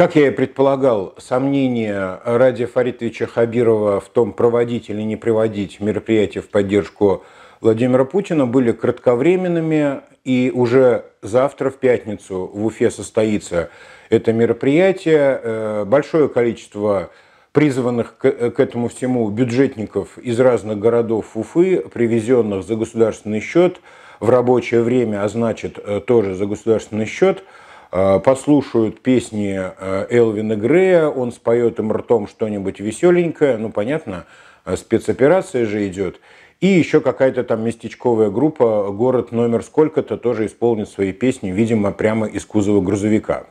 Как я и предполагал, сомнения Ради Фаритовича Хабирова в том, проводить или не проводить мероприятие в поддержку Владимира Путина, были кратковременными, и уже завтра, в пятницу, в Уфе состоится это мероприятие. Э, большое количество призванных к этому всему бюджетников из разных городов Уфы, привезенных за государственный счет в рабочее время, а значит э, тоже за государственный счет – Э, послушают песни э, Элвина Грея, он споет им ртом что-нибудь веселенькое, ну понятно, э, спецоперация же идет. И еще какая-то там местечковая группа, город номер сколько-то, тоже исполнит свои песни, видимо, прямо из кузова грузовика.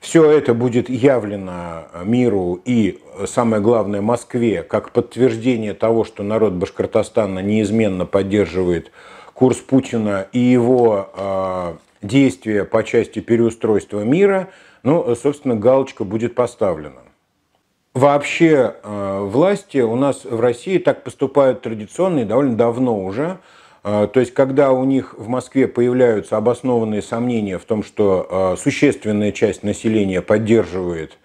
Все это будет явлено миру и, самое главное, Москве как подтверждение того, что народ Башкортостана неизменно поддерживает курс Путина и его действия по части переустройства мира, ну, э, собственно, галочка будет поставлена. Вообще э, власти у нас в России так поступают традиционно и довольно давно уже. Э, то есть, когда у них в Москве появляются обоснованные сомнения в том, что существенная часть населения поддерживает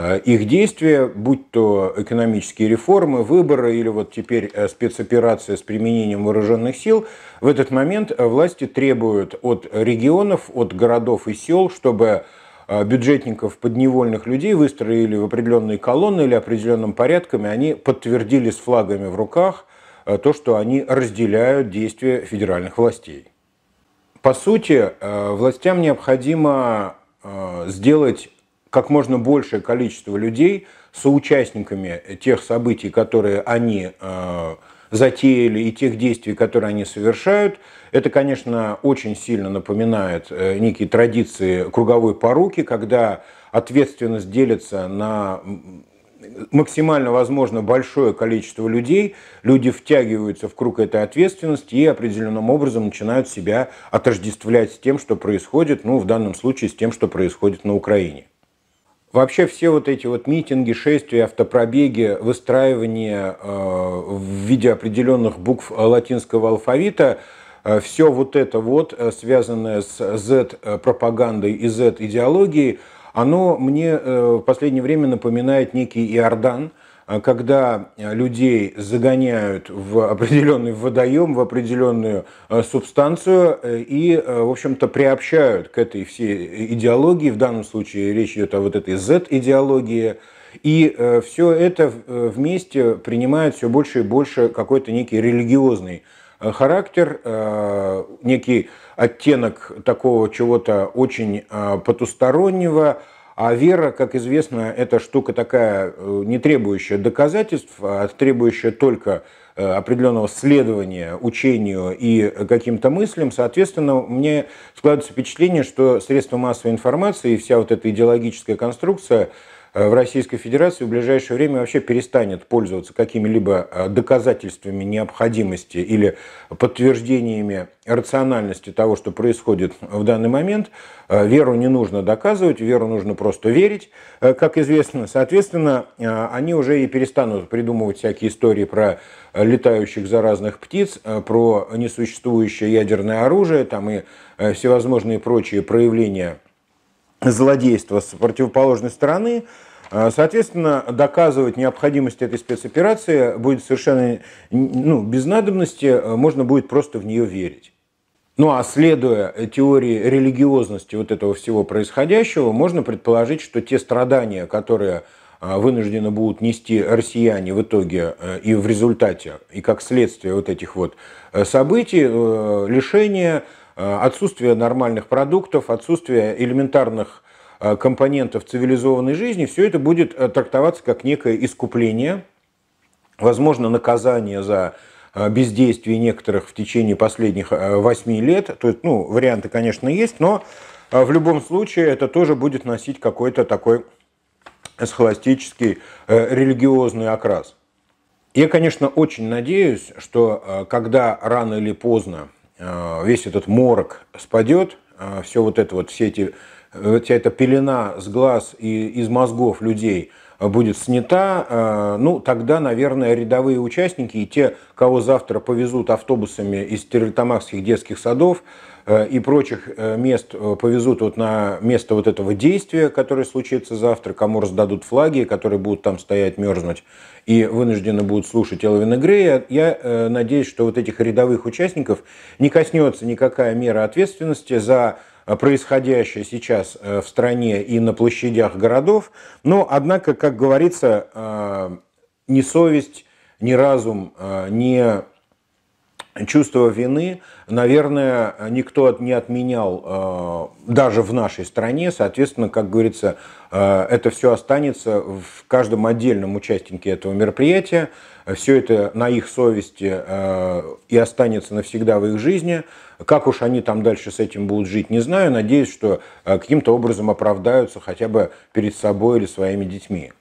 а, их действия, будь то экономические реформы, выборы или вот теперь э, спецоперация с применением вооруженных сил, в этот момент э, власти требуют от регионов, от городов и сел, чтобы э, бюджетников, подневольных людей выстроили в определенные колонны или определенным порядком, они подтвердили с флагами в руках то, что они разделяют действия федеральных властей. По сути, властям необходимо сделать как можно большее количество людей соучастниками тех событий, которые они э, затеяли и тех действий, которые они совершают. Это, конечно, очень сильно напоминает э, некие традиции круговой поруки, когда ответственность делится на максимально возможно большое количество людей, люди втягиваются в круг этой ответственности и определенным образом начинают себя отождествлять с тем, что происходит, ну, в данном случае с тем, что происходит на Украине. Вообще все вот эти вот митинги, шествия, автопробеги, выстраивание э, в виде определенных букв латинского алфавита, э, все вот это вот, э, связанное с Z-пропагандой и Z-идеологией, оно мне в последнее время напоминает некий Иордан, а когда э, людей загоняют в определенный водоем, в определенную э, субстанцию э, и, в общем-то, приобщают к этой всей идеологии, в данном случае речь идет о вот этой Z-идеологии, и все это вместе принимает все больше и больше какой-то некий религиозный характер, некий оттенок такого чего-то очень потустороннего, а вера, как известно, это штука такая, э, не требующая доказательств, а требующая только э, определенного следования учению и каким-то мыслям. Соответственно, мне складывается впечатление, что средства массовой информации и вся вот эта идеологическая конструкция – Э, в Российской Федерации в ближайшее время вообще перестанет пользоваться какими-либо э, доказательствами необходимости или подтверждениями рациональности того, что происходит в данный момент. Э, веру не нужно доказывать, веру нужно просто верить, как известно. Соответственно, они уже и перестанут придумывать всякие истории про летающих заразных птиц, про несуществующее ядерное оружие там и всевозможные прочие проявления злодейства с противоположной стороны, э, Соответственно, доказывать необходимость этой спецоперации будет совершенно ну, без надобности, э, можно будет просто в нее верить. Ну а следуя теории религиозности вот этого всего происходящего, можно предположить, что те страдания, которые э, вынуждены будут нести россияне в итоге и в результате, и как следствие вот этих вот событий, лишения, Э, отсутствие нормальных продуктов, отсутствие элементарных э, компонентов цивилизованной жизни, все это будет э, трактоваться как некое искупление, возможно, наказание за бездействие некоторых в течение последних восьми лет. То есть, ну, варианты, конечно, есть, но в любом случае это тоже будет носить какой-то такой схоластический религиозный окрас. Я, конечно, очень надеюсь, что когда рано или поздно Э, весь этот морок спадет, э, все вот это вот, все эти, э, вся эта пелена с глаз и из мозгов людей – будет снята, э, ну, тогда, наверное, рядовые участники и те, кого завтра повезут автобусами из Терлитамакских детских садов э, и прочих э, мест, повезут вот на место вот этого действия, которое случится завтра, кому раздадут флаги, которые будут там стоять, мерзнуть, и вынуждены будут слушать Элвина Грея, я надеюсь, что вот этих рядовых участников не коснется никакая мера ответственности за Э, происходящее сейчас э, в стране и на площадях городов. Но, однако, как говорится, э, ни совесть, ни разум, ни Чувство вины, наверное, никто не отменял э, даже в нашей стране. Соответственно, как говорится, э, это все останется в каждом отдельном участнике этого мероприятия. Все это на их совести э, и останется навсегда в их жизни. Как уж они там дальше с этим будут жить, не знаю. Надеюсь, что каким-то образом оправдаются хотя бы перед собой или своими детьми.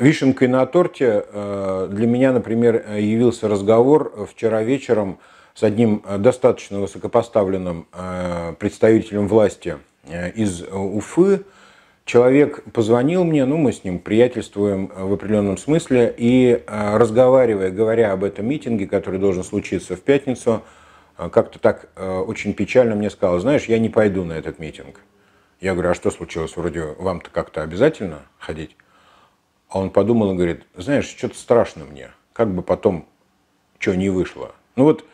Вишенкой на торте э, для меня, например, явился разговор вчера вечером с одним э, достаточно высокопоставленным э, представителем власти из Уфы. Человек позвонил мне, ну мы с ним приятельствуем в определенном смысле, и разговаривая, говоря об этом митинге, который должен случиться в пятницу, как-то так очень печально мне сказал, знаешь, я не пойду на этот митинг. Я говорю, а что случилось? Вроде вам-то как-то обязательно ходить? А он подумал и говорит, знаешь, что-то страшно мне, как бы потом что не вышло. Ну вот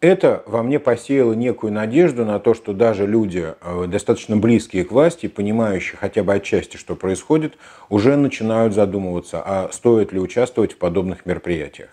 это во мне посеяло некую надежду на то, что даже люди, э, достаточно близкие к власти, понимающие хотя бы отчасти, что происходит, уже начинают задумываться, а стоит ли участвовать в подобных мероприятиях.